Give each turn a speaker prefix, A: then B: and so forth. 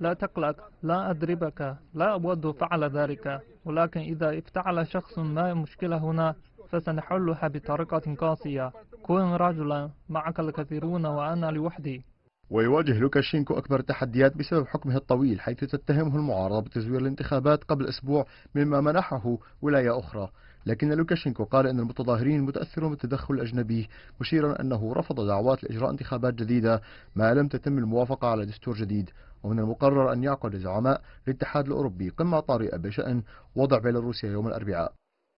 A: لا تقلق لا أضربك لا أود فعل ذلك ولكن إذا افتعل شخص ما مشكلة هنا فسنحلها بطريقة قاسية كن رجلا معك الكثيرون وأنا لوحدي
B: ويواجه لوكاشينكو أكبر التحديات بسبب حكمه الطويل حيث تتهمه المعارضة بتزوير الانتخابات قبل أسبوع مما منحه ولاية أخرى لكن لوكاشينكو قال أن المتظاهرين متأثرون بالتدخل الأجنبي مشيرا أنه رفض دعوات لإجراء انتخابات جديدة ما لم تتم الموافقة على دستور جديد ومن المقرر أن يعقد زعماء الاتحاد الأوروبي قمة طارئة بشأن وضع بيلاروسيا يوم الأربعاء